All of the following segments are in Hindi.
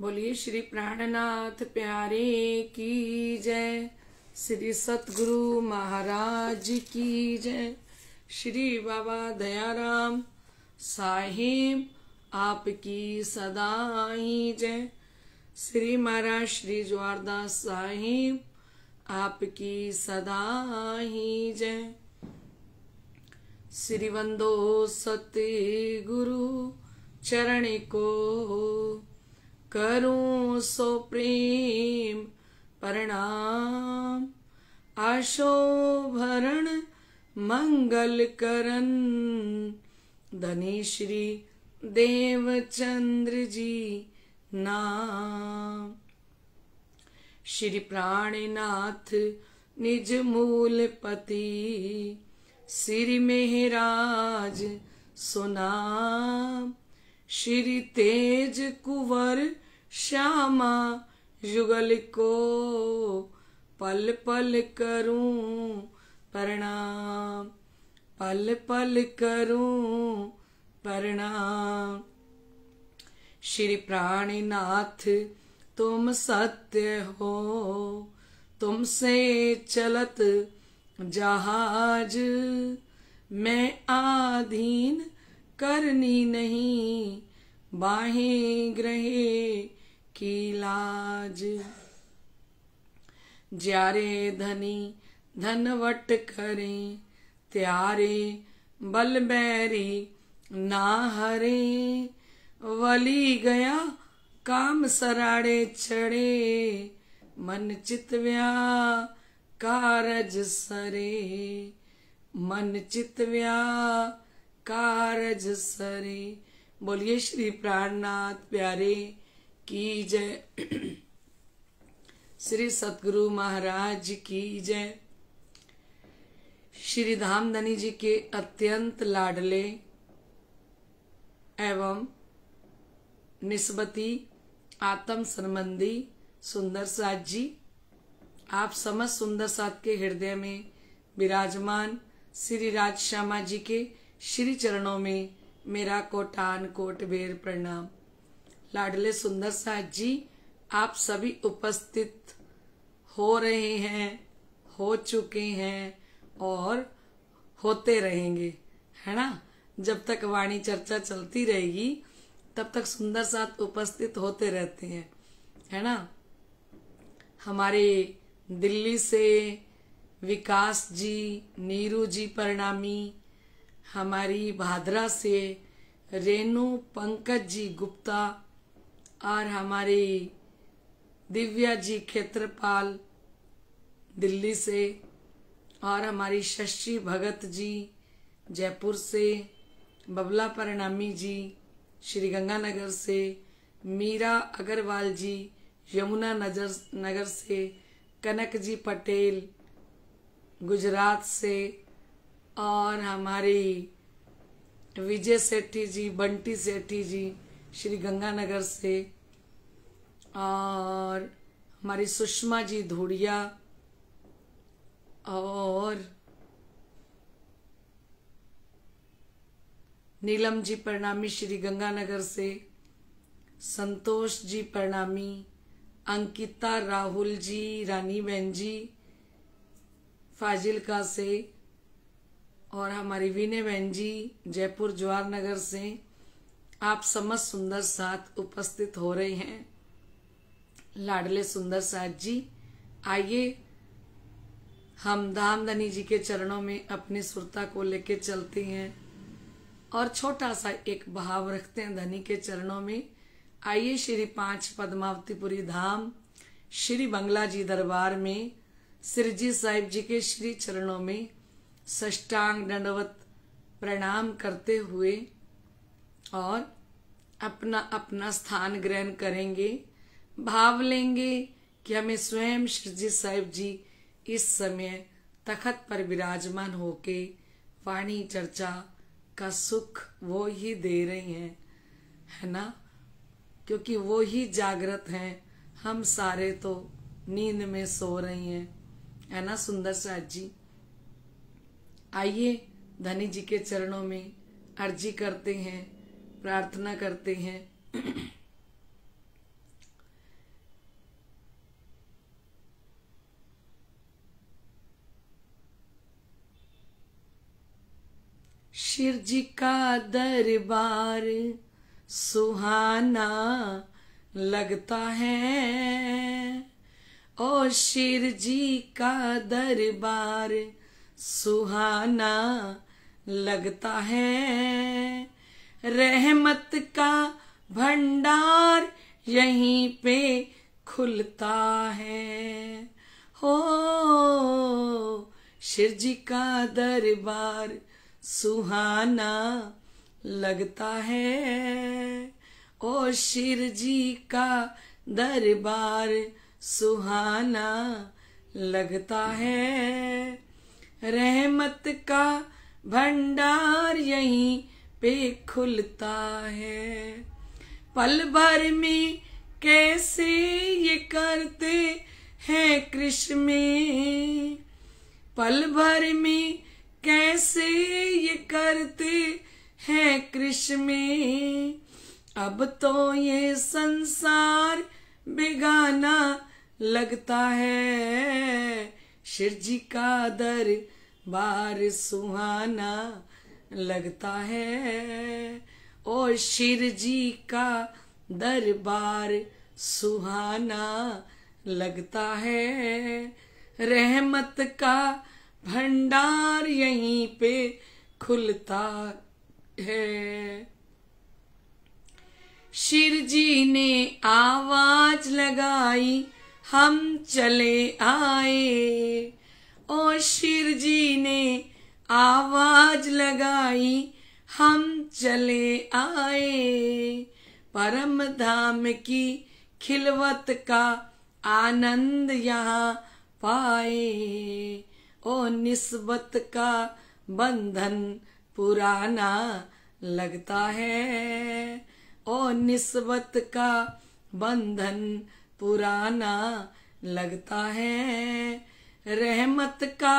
बोलिए श्री प्राणनाथ प्यारे की जय श्री सतगुरु महाराज की जय श्री बाबा दयाराम साहिब आपकी सदा ही जय श्री महाराज श्री ज्वारदास साहिब आपकी सदा ही जय श्री वंदो सत गुरु चरण को करूं सो प्रेम प्रणाम आशोभरण मंगल करन श्री देवचंद्र जी नाम श्री प्राणनाथ निज मूल पति श्री मेहराज सुनाम श्री तेज कुंवर श्यामा युगल को पल पल करूं प्रणाम पल पल करूं प्रणाम श्री प्राणीनाथ तुम सत्य हो तुमसे चलत जहाज मैं आधीन करनी नहीं बाहें ग्रहे की लाज ज्यारे धनी धनवट करें त्यारे बल बैरी ना हरे वली गया काम सराड़े चढ़े मन चितव्या कारज सरे मन चितव्या कारज सरे बोलिए श्री प्राणनाथ प्यारे की जय श्री सतगुरु महाराज की जय श्री धाम धनी जी के अत्यंत लाडले एवं निस्बती आत्म संबंधी सुंदर साथ जी आप समस्त सुंदर साथ के हृदय में विराजमान श्री राज श्यामा जी के श्री चरणों में मेरा कोटान कोट बेर प्रणाम लाडले सुंदर साहब जी आप सभी उपस्थित हो रहे हैं हो चुके हैं और होते रहेंगे है ना जब तक वाणी चर्चा चलती रहेगी तब तक सुंदर साथ उपस्थित होते रहते हैं है ना हमारे दिल्ली से विकास जी नीरू जी परिणामी हमारी भादरा से रेनू पंकज जी गुप्ता और हमारी दिव्या जी खेत्रपाल दिल्ली से और हमारी शशि भगत जी जयपुर से बबला परिणामी जी श्रीगंगानगर से मीरा अग्रवाल जी यमुना नजर नगर से कनक जी पटेल गुजरात से और हमारी विजय सेठी जी बंटी सेठी जी श्री गंगानगर से और हमारी सुषमा जी धूड़िया और नीलम जी परिणामी श्री गंगानगर से संतोष जी परिणामी अंकिता राहुल जी रानी बहन जी फाजिलका से और हमारी विनय बहन जी जयपुर जवाहर नगर से आप समस्त सुंदर साथ उपस्थित हो रहे हैं लाडले सुंदर साथ जी आइए हम धाम धनी जी के चरणों में अपनी सुरता को लेके चलते हैं और छोटा सा एक भाव रखते हैं धनी के चरणों में आइए श्री पांच पद्मावतीपुरी धाम श्री बंगला जी दरबार में जी साहिब जी के श्री चरणों में सष्टांग दंडवत प्रणाम करते हुए और अपना अपना स्थान ग्रहण करेंगे भाव लेंगे कि हमें स्वयं श्रीजी साहिब जी इस समय तखत पर विराजमान होके वाणी चर्चा का सुख वो ही दे रही हैं है ना क्योंकि वो ही जागृत हैं हम सारे तो नींद में सो रही हैं है ना सुंदर साहब जी आइए धनी जी के चरणों में अर्जी करते हैं प्रार्थना करते हैं शिव जी का दरबार सुहाना लगता है ओ शिव जी का दरबार सुहाना लगता है रहमत का भंडार यहीं पे खुलता है हो शिव का दरबार सुहाना लगता है ओ शिर जी का दरबार सुहाना लगता है रहमत का भंडार यहीं पे खुलता है पल भर में कैसे ये करते हैं कृष्ण में पल भर में कैसे ये करते हैं कृष्ण में अब तो ये संसार बिगाना लगता है शिरजी का दर बार सुहाना लगता है ओ शिरजी का का दरबार सुहाना लगता है रहमत का भंडार यहीं पे खुलता है शिरजी ने आवाज लगाई हम चले आए और शिर जी ने आवाज लगाई हम चले आए परम धाम की खिलवत का आनंद यहाँ पाए ओ निस्बत का बंधन पुराना लगता है ओ निस्बत का बंधन पुराना लगता है रहमत का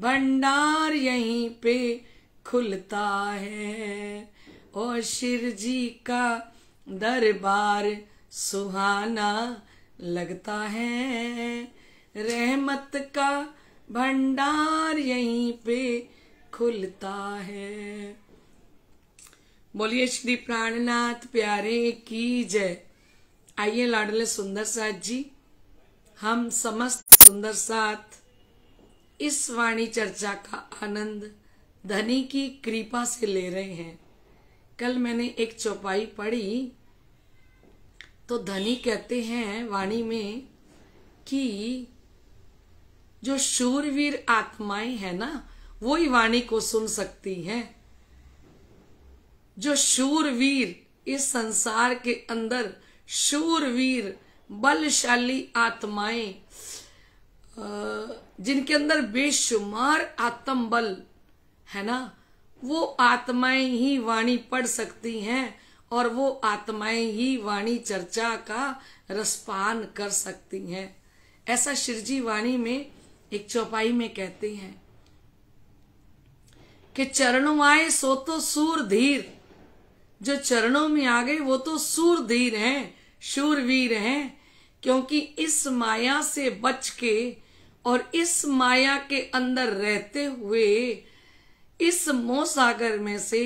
भंडार यहीं पे खुलता है और शिर जी का दरबार सुहाना लगता है रहमत का भंडार यहीं पे खुलता है बोलिए श्री प्राणनाथ प्यारे की जय आइए लाडले सुंदर साथ जी हम समस्त सुंदर साथ इस वाणी चर्चा का आनंद धनी की कृपा से ले रहे हैं कल मैंने एक चौपाई पढ़ी तो धनी कहते हैं वाणी में कि जो शूरवीर आत्माएं है ना वो ही वाणी को सुन सकती हैं जो शूरवीर इस संसार के अंदर शूरवीर बलशाली आत्माएं जिनके अंदर बेशुमार आत्म बल है ना वो आत्माएं ही वाणी पढ़ सकती हैं और वो आत्माएं ही वाणी चर्चा का रसपान कर सकती हैं ऐसा शिरजी वाणी में एक चौपाई में कहते हैं कि आए सो तो सूर धीर जो चरणों में आ गए वो तो सूरधीर हैं शूरवीर हैं क्योंकि इस माया से बच के और इस माया के अंदर रहते हुए इस मोसागर में से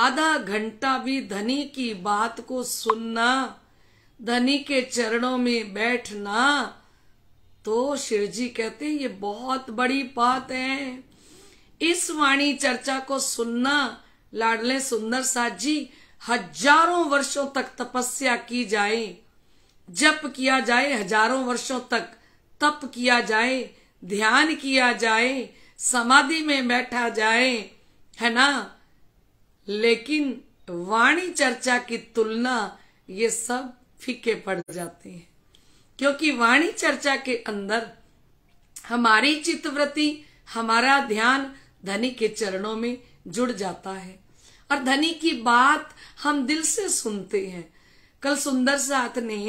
आधा घंटा भी धनी की बात को सुनना धनी के चरणों में बैठना तो शिव जी कहते हैं ये बहुत बड़ी बात है इस वाणी चर्चा को सुनना लाडले सुंदर साजी जी हजारों वर्षों तक तपस्या की जाए जप किया जाए हजारों वर्षों तक तप किया जाए ध्यान किया जाए समाधि में बैठा जाए है ना लेकिन वाणी चर्चा की तुलना ये सब फीके पड़ जाते हैं क्योंकि वाणी चर्चा के अंदर हमारी चित्तवृत्ति हमारा ध्यान धनी के चरणों में जुड़ जाता है और धनी की बात हम दिल से सुनते हैं कल सुंदर साथ ने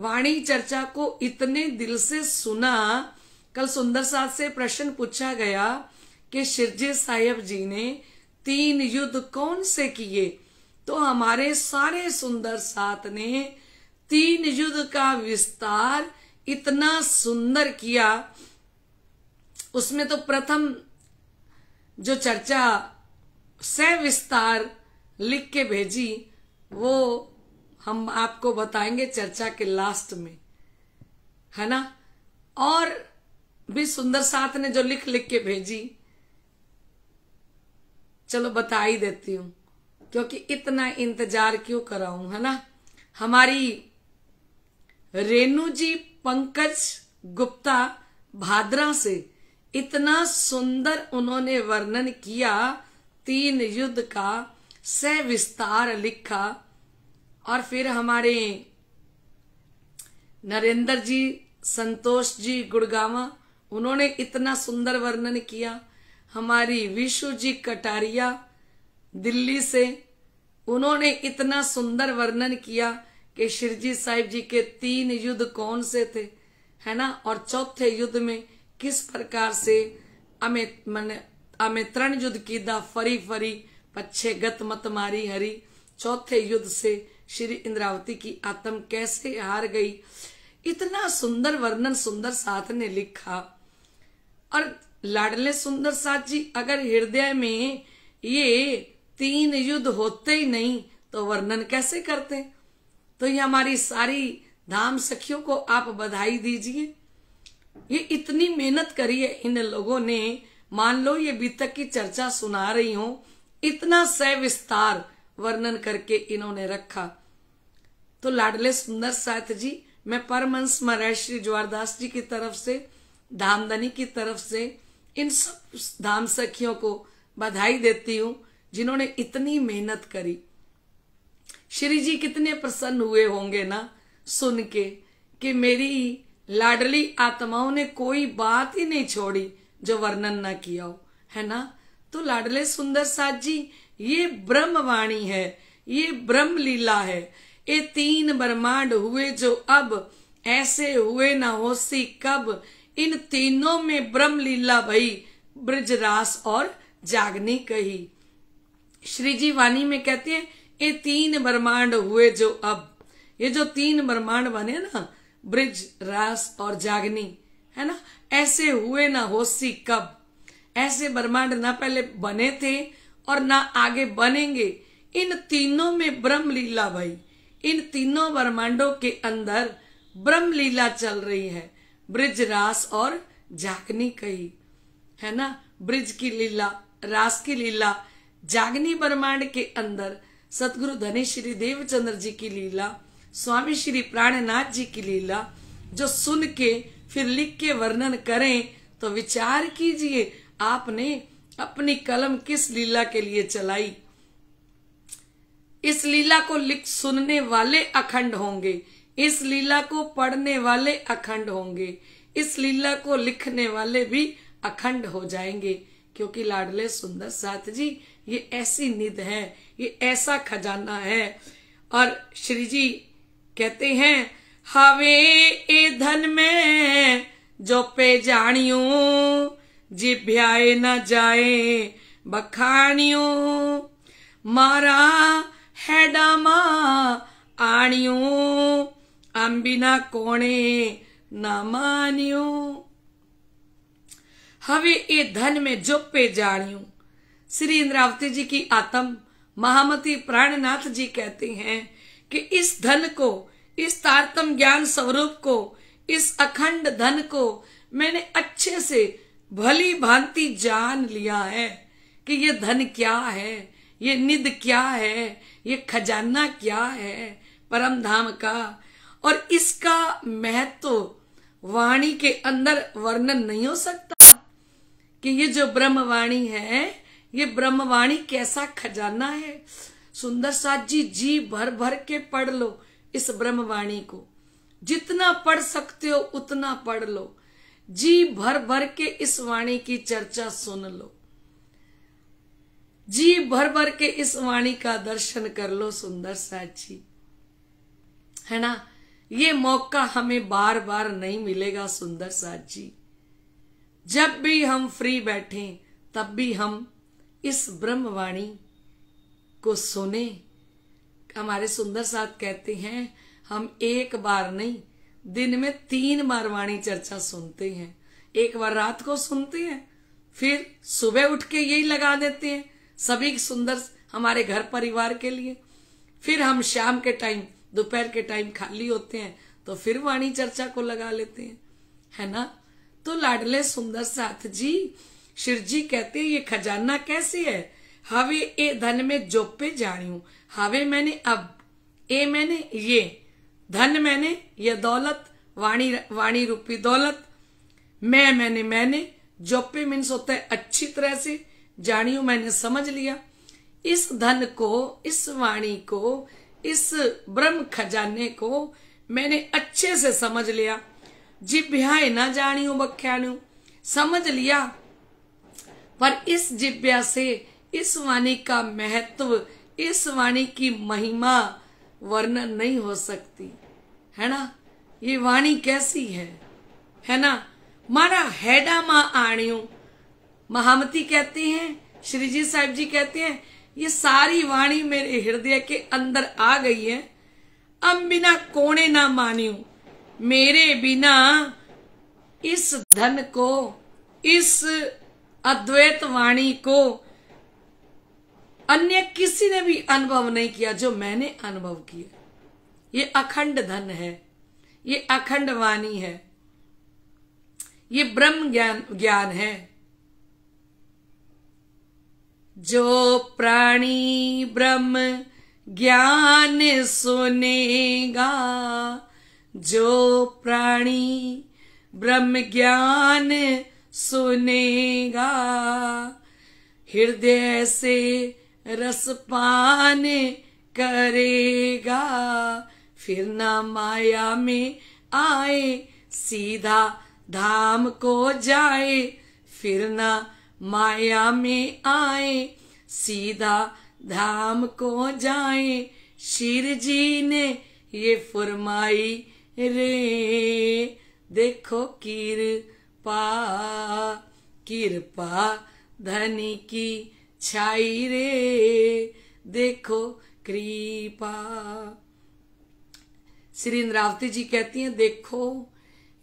वाणी चर्चा को इतने दिल से सुना कल सुंदर साथ से प्रश्न पूछा गया कि शिरजे साहेब जी ने तीन युद्ध कौन से किए तो हमारे सारे सुंदर साथ ने तीन युद्ध का विस्तार इतना सुंदर किया उसमें तो प्रथम जो चर्चा से विस्तार लिख के भेजी वो हम आपको बताएंगे चर्चा के लास्ट में है ना और भी सुंदर साथ ने जो लिख लिख के भेजी चलो बता ही देती हूँ क्योंकि इतना इंतजार क्यों कराऊ है ना हमारी रेणु जी पंकज गुप्ता भाद्रा से इतना सुंदर उन्होंने वर्णन किया तीन युद्ध का से विस्तार लिखा और फिर हमारे नरेंद्र जी संतोष जी गुड़गावा उन्होंने इतना सुंदर वर्णन किया हमारी विशु जी कटारिया दिल्ली से उन्होंने इतना सुंदर वर्णन किया कि श्रीजी साहिब जी के तीन युद्ध कौन से थे है ना और चौथे युद्ध में किस प्रकार से अमित मन अमित्रण युद्ध की दा फरी फरी पच्छे गत मत मारी हरी चौथे युद्ध से श्री इंद्रावती की आत्म कैसे हार गई इतना सुंदर वर्णन सुंदर साथ ने लिखा और लाडले सुंदर साथ जी अगर हृदय में ये तीन युद्ध होते ही नहीं तो वर्णन कैसे करते तो ये हमारी सारी धाम सखियों को आप बधाई दीजिए ये इतनी मेहनत करी है इन लोगों ने मान लो ये बीतक की चर्चा सुना रही हूं इतना विस्तार वर्णन करके इन्होंने रखा तो लाडले सुंदर साथ जी मैं परमंश महाराज श्री ज्वारदास जी की तरफ से धामदनी की तरफ से इन सब धाम सखियों को बधाई देती हूँ जिन्होंने इतनी मेहनत करी श्री जी कितने प्रसन्न हुए होंगे ना सुन के कि मेरी लाडली आत्माओं ने कोई बात ही नहीं छोड़ी जो वर्णन ना किया हो है ना तो लाडले सुंदर साथ जी ये ब्रह्मवाणी है ये ब्रह्म लीला है ये तीन ब्रह्मांड हुए जो अब ऐसे हुए न हो सी कब इन तीनों में ब्रह्म लीला भई ब्रजरास और जागनी कही श्री जी वाणी में कहते हैं ये तीन ब्रह्मांड हुए जो अब ये जो तीन ब्रह्मांड बने ना ब्रिज रास और जागनी है ना ऐसे हुए ना होसी कब ऐसे ब्रह्मांड ना पहले बने थे और न आगे बनेंगे इन तीनों में ब्रह्म लीला भाई इन तीनों ब्रह्मांडों के अंदर ब्रह्म लीला चल रही है ब्रिज रास और जागनी कही है ना ब्रिज की लीला रास की लीला जागनी ब्रह्मांड के अंदर सतगुरु धनी श्री देवचंद्र जी की लीला स्वामी श्री प्राणनाथ जी की लीला जो सुन के फिर लिख के वर्णन करें तो विचार कीजिए आपने अपनी कलम किस लीला के लिए चलाई इस लीला को लिख सुनने वाले अखंड होंगे इस लीला को पढ़ने वाले अखंड होंगे इस लीला को लिखने वाले भी अखंड हो जाएंगे क्योंकि लाडले सुंदर साथ जी ये ऐसी निध है ये ऐसा खजाना है और श्री जी कहते हैं हवे ए धन में जो पे जानियों जिभ्याय न जाए बखाणियो मारा હેડામાં આણ્યું આંબીના કોણે ના માન્યું હવે એ ધન મેં જોપે जाणियो श्री इंद्रावती जी की आत्म महामती प्राणनाथ जी कहते हैं कि इस धन को इस तारतम ज्ञान स्वरूप को इस अखंड धन को मैंने अच्छे से भली भांति जान लिया है कि ये धन क्या है ये निध क्या है ये खजाना क्या है परम धाम का और इसका महत्व तो वाणी के अंदर वर्णन नहीं हो सकता कि ये जो ब्रह्मवाणी है ये ब्रह्मवाणी कैसा खजाना है सुंदर साथ जी जी भर भर के पढ़ लो इस ब्रह्मवाणी को जितना पढ़ सकते हो उतना पढ़ लो जी भर भर के इस वाणी की चर्चा सुन लो जी भर भर के इस वाणी का दर्शन कर लो सुंदर साची है ना ये मौका हमें बार बार नहीं मिलेगा सुंदर साची जब भी हम फ्री बैठे तब भी हम इस ब्रह्मवाणी को सुने हमारे सुंदर साथ कहते हैं हम एक बार नहीं दिन में तीन बार वाणी चर्चा सुनते हैं एक बार रात को सुनते हैं फिर सुबह उठ के यही लगा देते हैं सभी सुंदर हमारे घर परिवार के लिए फिर हम शाम के टाइम दोपहर के टाइम खाली होते हैं तो फिर वाणी चर्चा को लगा लेते हैं है ना तो लाडले सुंदर साथ जी शिव जी कहते हैं ये खजाना कैसे है हवे ए धन में जोपे जाणियों हवे मैंने अब ए मैंने ये धन मैंने यह दौलत वाणी वाणी रूपी दौलत मैं मैंने मैंने जोपे मीन्स होता है अच्छी तरह से जानियो मैंने समझ लिया इस धन को इस वाणी को इस ब्रह्म खजाने को मैंने अच्छे से समझ लिया जिभ्याए न जानियो बख्यान समझ लिया पर इस जिब्या से इस वाणी का महत्व इस वाणी की महिमा वर्णन नहीं हो सकती है ना ये वाणी कैसी है है ना मारा हैडा मा आणियो महामती कहते हैं श्री जी साहब जी कहते हैं ये सारी वाणी मेरे हृदय के अंदर आ गई है अब बिना कोने ना मानियो मेरे बिना इस धन को इस अद्वैत वाणी को अन्य किसी ने भी अनुभव नहीं किया जो मैंने अनुभव किया ये अखंड धन है ये अखंड वाणी है ये ब्रह्म ज्ञान ज्ञान है जो प्राणी ब्रह्म ज्ञान सुनेगा जो प्राणी ब्रह्म ज्ञान सुनेगा हृदय से रसपान करेगा फिर न माया में आए सीधा धाम को जाए फिर न माया में आए सीधा धाम को जाए शिर जी ने ये फरमाई रे देखो किर पा किरपा धनी की छाई रे देखो कृपा श्री इंद्रावती जी कहती हैं देखो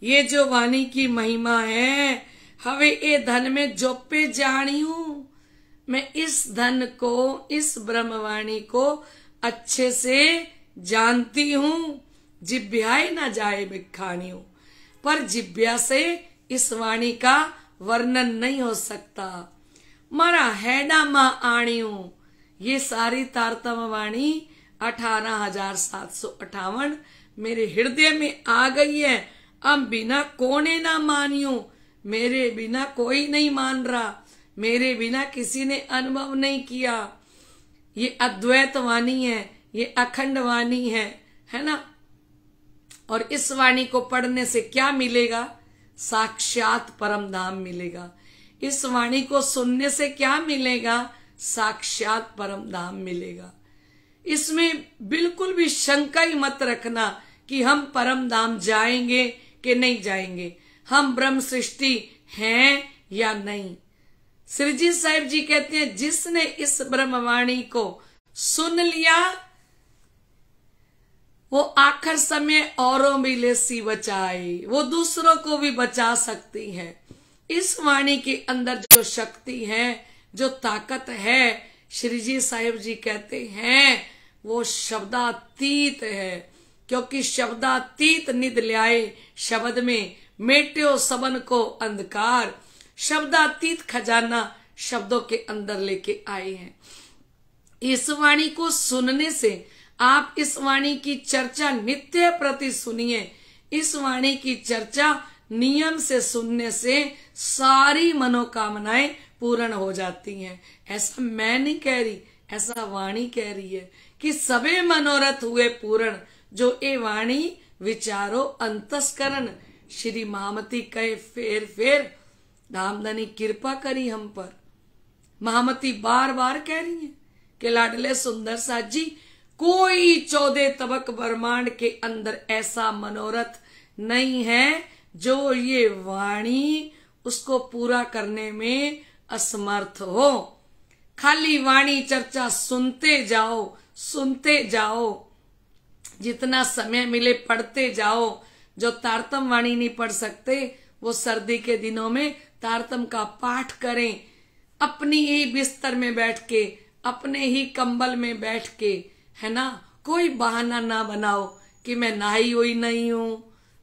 ये जो वाणी की महिमा है हवे ये धन में जोपे हूं मैं इस धन को इस ब्रह्मवाणी को अच्छे से जानती हूँ जिभ्याय न जाए हूं पर जिभ्या से इस वाणी का वर्णन नहीं हो सकता मरा है मां माँ हूं ये सारी तारतम वाणी अठारह हजार सात सौ अठावन मेरे हृदय में आ गई है अब बिना कोने ना मानियो मेरे बिना कोई नहीं मान रहा मेरे बिना किसी ने अनुभव नहीं किया ये अद्वैत वाणी है ये अखंड वाणी है है ना और इस वाणी को पढ़ने से क्या मिलेगा साक्षात परम धाम मिलेगा इस वाणी को सुनने से क्या मिलेगा साक्षात परम धाम मिलेगा इसमें बिल्कुल भी शंका ही मत रखना कि हम परम धाम जाएंगे कि नहीं जाएंगे हम ब्रह्म सृष्टि हैं या नहीं श्रीजी साहिब जी कहते हैं जिसने इस ब्रह्मवाणी को सुन लिया वो आखिर समय औरों भी लेसी बचाए वो दूसरों को भी बचा सकती है इस वाणी के अंदर जो शक्ति है जो ताकत है श्री जी साहिब जी कहते हैं वो शब्दातीत है क्योंकि शब्दातीत निद ल्याए शब्द में मेट्यो सबन को अंधकार शब्दातीत खजाना शब्दों के अंदर लेके आए हैं इस वाणी को सुनने से आप इस वाणी की चर्चा नित्य प्रति सुनिए इस वाणी की चर्चा नियम से सुनने से सारी मनोकामनाएं पूर्ण हो जाती हैं ऐसा मैं नहीं कह रही ऐसा वाणी कह रही है कि सभी मनोरथ हुए पूर्ण जो ए वाणी विचारो अंतस्करण श्री महामती कहे फेर फेर दामदनी कृपा करी हम पर महामती बार बार कह रही है कि लाडले सुंदर साथ जी कोई चौदह तबक ब्रह्मांड के अंदर ऐसा मनोरथ नहीं है जो ये वाणी उसको पूरा करने में असमर्थ हो खाली वाणी चर्चा सुनते जाओ सुनते जाओ जितना समय मिले पढ़ते जाओ जो तारतम वाणी नहीं पढ़ सकते वो सर्दी के दिनों में तारतम का पाठ करें अपनी ही बिस्तर में बैठ के अपने ही कंबल में बैठ के है ना कोई बहाना ना बनाओ कि मैं नहाई हुई नहीं हूं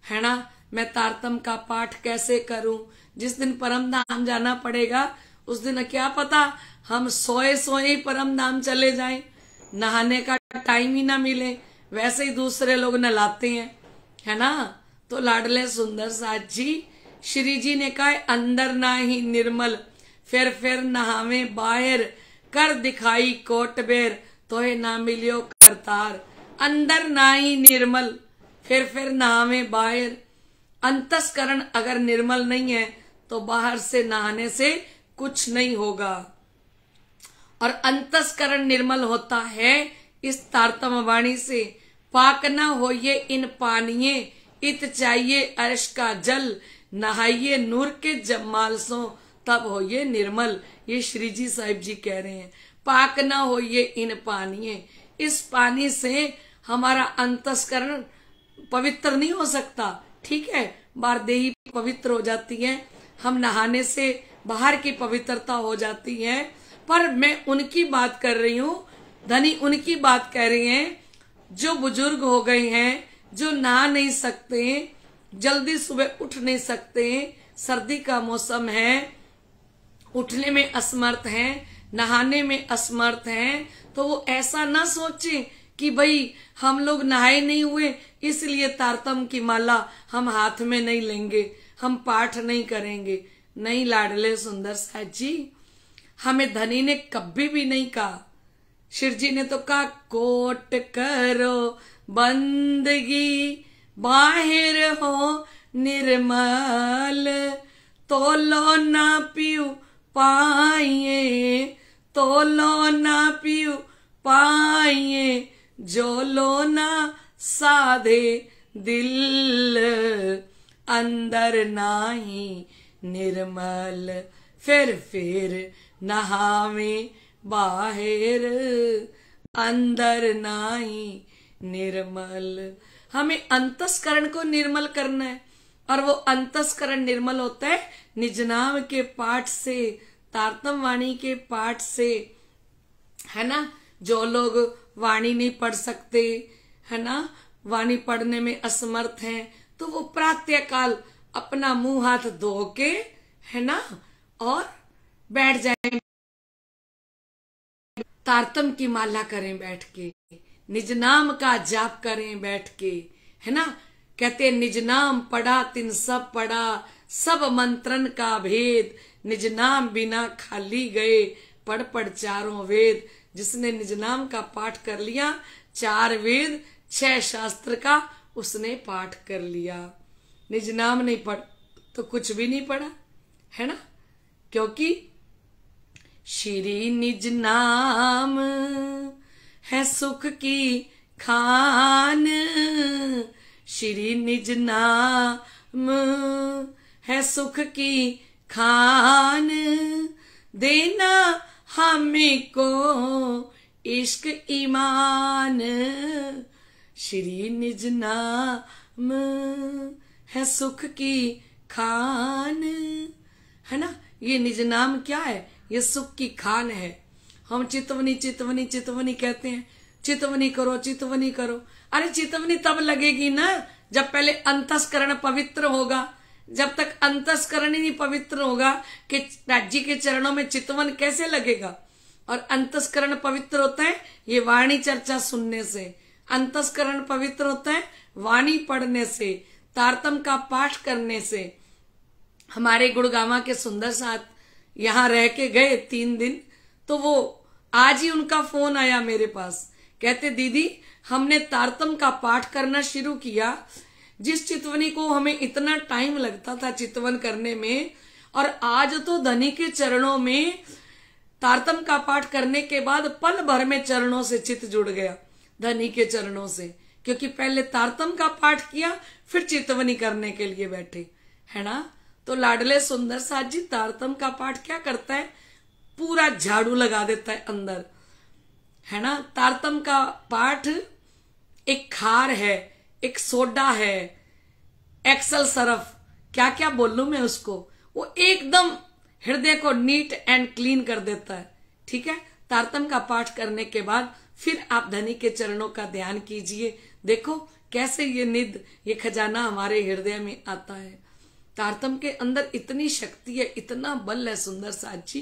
है ना मैं तारतम का पाठ कैसे करूं जिस दिन परम धाम जाना पड़ेगा उस दिन क्या पता हम सोए सोए ही परम धाम चले जाएं नहाने का टाइम ही ना मिले वैसे ही दूसरे लोग नहलाते हैं है ना तो लाडले सुंदर साथ जी श्री जी ने कहा अंदर ना ही निर्मल फिर फिर नहावे बाहर कर दिखाई कोट बेर तो है ना मिलियो करतार अंदर ना ही निर्मल फिर फिर नहावे बाहर अंतस्करण अगर निर्मल नहीं है तो बाहर से नहाने से कुछ नहीं होगा और अंतस्करण निर्मल होता है इस तारतम वाणी से पाक न ये इन पानिये इत चाहिए अर्श का जल नहाइए नूर के जमाल सो तब ये निर्मल ये श्री जी साहिब जी कह रहे हैं पाक न होइए इन पानिये इस पानी से हमारा अंतस्करण पवित्र नहीं हो सकता ठीक है बार दे पवित्र हो जाती है हम नहाने से बाहर की पवित्रता हो जाती है पर मैं उनकी बात कर रही हूँ धनी उनकी बात कह रही हैं जो बुजुर्ग हो गए हैं जो नहा नहीं सकते जल्दी सुबह उठ नहीं सकते सर्दी का मौसम है उठने में असमर्थ हैं नहाने में असमर्थ हैं तो वो ऐसा ना सोचे कि भाई हम लोग नहाए नहीं हुए इसलिए तारतम की माला हम हाथ में नहीं लेंगे हम पाठ नहीं करेंगे नहीं लाडले सुंदर साहब जी हमें धनी ने कभी भी नहीं कहा शिवजी ने तो कहा कोट करो बंदगी बाहर हो निर्मल तोलो ना पियो पाइए तोलो ना पियो पाइए जो लो ना साधे दिल अंदर नाही निर्मल फिर फिर नहावे बाहर अंदर ही निर्मल हमें अंतस्करण को निर्मल करना है और वो अंतस्करण निर्मल होता है निजनाम के पाठ से तारतम वाणी के पाठ से है ना जो लोग वाणी नहीं पढ़ सकते है ना वाणी पढ़ने में असमर्थ हैं तो वो प्रातः काल अपना मुंह हाथ धो के है ना और बैठ जाएंगे तारतम की माला करें बैठ के निज नाम का जाप करें बैठ के है ना कहते निज नाम पढ़ा तिन सब पढ़ा सब मंत्रन का भेद निज नाम बिना खाली गए पढ़ पढ़ चारों वेद जिसने निज नाम का पाठ कर लिया चार वेद छह शास्त्र का उसने पाठ कर लिया निज नाम नहीं पढ़ तो कुछ भी नहीं पढ़ा है ना क्योंकि श्री निज नाम है सुख की खान श्री निज नाम है सुख की खान देना हमें को इश्क ईमान श्री निज नाम है सुख की खान है ना ये निज नाम क्या है ये सुख की खान है हम चितवनी चितवनी चितवनी कहते हैं चितवनी करो चितवनी करो अरे चितवनी तब लगेगी ना जब पहले अंतस्करण पवित्र होगा जब तक अंतस्करण ही नहीं पवित्र होगा कि राज्य के चरणों में चितवन कैसे लगेगा और अंतस्करण पवित्र होता है ये वाणी चर्चा सुनने से अंतस्करण पवित्र होता है वाणी पढ़ने से तारतम का पाठ करने से हमारे गुड़गावा के सुंदर साथ यहाँ रह के गए तीन दिन तो वो आज ही उनका फोन आया मेरे पास कहते दीदी हमने तारतम का पाठ करना शुरू किया जिस चितवनी को हमें इतना टाइम लगता था चितवन करने में और आज तो धनी के चरणों में तारतम का पाठ करने के बाद पल भर में चरणों से चित जुड़ गया धनी के चरणों से क्योंकि पहले तारतम का पाठ किया फिर चितवनी करने के लिए बैठे है ना तो लाडले सुंदर साथ जी तारतम का पाठ क्या करता है पूरा झाड़ू लगा देता है अंदर है ना तारतम का पाठ एक खार है एक सोडा है एक्सल सरफ क्या क्या बोल लू मैं उसको वो एकदम हृदय को नीट एंड क्लीन कर देता है ठीक है तारतम का पाठ करने के बाद फिर आप धनी के चरणों का ध्यान कीजिए देखो कैसे ये निध ये खजाना हमारे हृदय में आता है तारतम के अंदर इतनी शक्ति है इतना बल है सुंदर साथ जी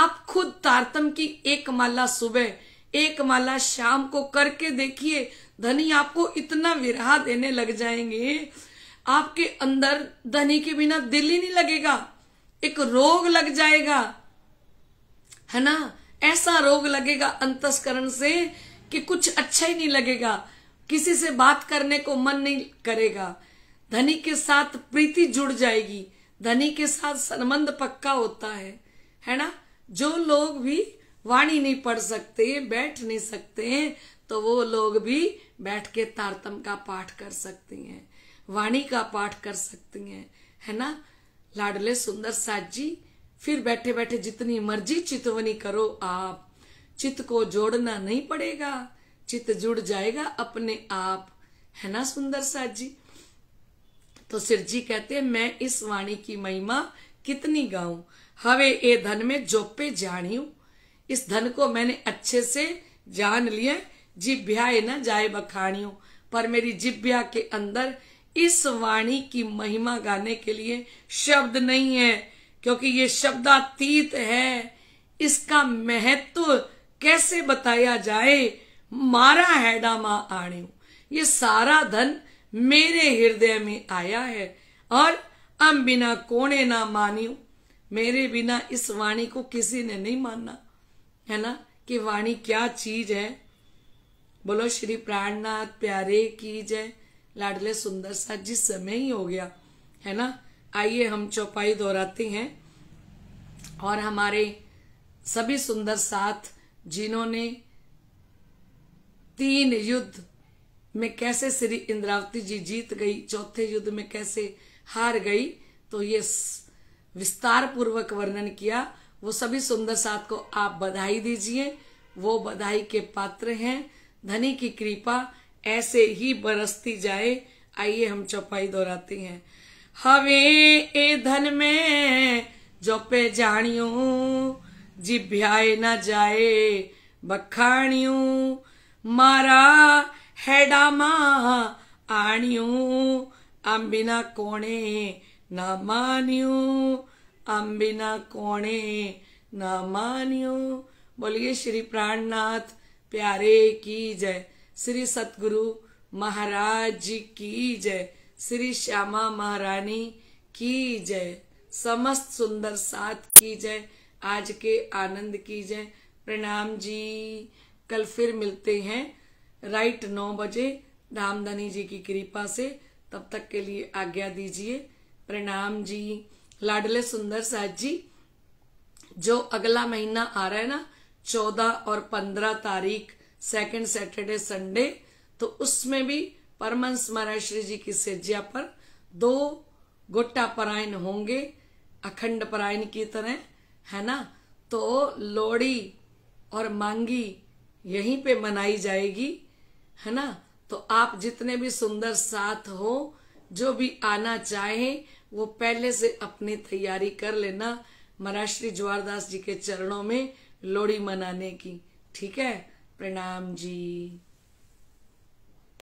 आप खुद तारतम की एक माला सुबह एक माला शाम को करके देखिए धनी आपको इतना विरहा देने लग जाएंगे आपके अंदर धनी के बिना दिल ही नहीं लगेगा एक रोग लग जाएगा है ना ऐसा रोग लगेगा अंतस्करण से कि कुछ अच्छा ही नहीं लगेगा किसी से बात करने को मन नहीं करेगा धनी के साथ प्रीति जुड़ जाएगी धनी के साथ संबंध पक्का होता है है ना जो लोग भी वाणी नहीं पढ़ सकते बैठ नहीं सकते हैं तो वो लोग भी बैठ के तारतम का पाठ कर सकते हैं वाणी का पाठ कर सकती हैं है ना लाडले सुंदर साथ जी फिर बैठे बैठे जितनी मर्जी चितवनी करो आप चित को जोड़ना नहीं पड़ेगा चित जुड़ जाएगा अपने आप है ना सुंदर साथ जी तो जी कहते मैं इस वाणी की महिमा कितनी गाऊ हवे ए धन में जोपे जानी इस धन को मैंने अच्छे से जान लिया जिभ्या न जाए बखाणियों पर मेरी जिभ्या के अंदर इस वाणी की महिमा गाने के लिए शब्द नहीं है क्योंकि ये शब्दातीत है इसका महत्व कैसे बताया जाए मारा हैडामा माँ आणियों ये सारा धन मेरे हृदय में आया है और हम बिना कोने ना मानियो मेरे बिना इस वाणी को किसी ने नहीं मानना है ना कि वाणी क्या चीज है बोलो श्री प्राणनाथ प्यारे की जय लाडले सुंदर सा जिस समय ही हो गया है ना आइए हम चौपाई दोहराते हैं और हमारे सभी सुंदर साथ जिन्होंने तीन युद्ध में कैसे श्री इंद्रावती जी जीत गई चौथे युद्ध में कैसे हार गई तो ये विस्तार पूर्वक वर्णन किया वो सभी सुंदर साथ को आप बधाई दीजिए वो बधाई के पात्र हैं धनी की कृपा ऐसे ही बरसती जाए आइए हम चौपाई दोहराते हैं हवे ए धन में जो पे जानियो जिभ्याए न जाए बखाणियों मारा ಹೆಡಮಾ आंबिना कोणे ಕೋಣೆ मान्यू अंबिना कोणे न मान्यू बोलिए श्री प्राणनाथ प्यारे की जय श्री सतगुरु महाराज जी की जय श्री श्यामा महारानी की जय समस्त सुंदर साथ की जय आज के आनंद की जय प्रणाम जी कल फिर मिलते हैं राइट नौ बजे रामधनी जी की कृपा से तब तक के लिए आज्ञा दीजिए प्रणाम जी लाडले सुंदर साहब जी जो अगला महीना आ रहा है ना चौदह और पंद्रह तारीख सेकंड सैटरडे संडे तो उसमें भी परमंश श्री जी की सेज्या पर दो गोट्टा परायण होंगे अखंड परायण की तरह है ना तो लोड़ी और मांगी यहीं पे मनाई जाएगी है ना तो आप जितने भी सुंदर साथ हो जो भी आना चाहे वो पहले से अपनी तैयारी कर लेना महाराष्ट्री ज्वारदास जी के चरणों में लोहड़ी मनाने की ठीक है प्रणाम जी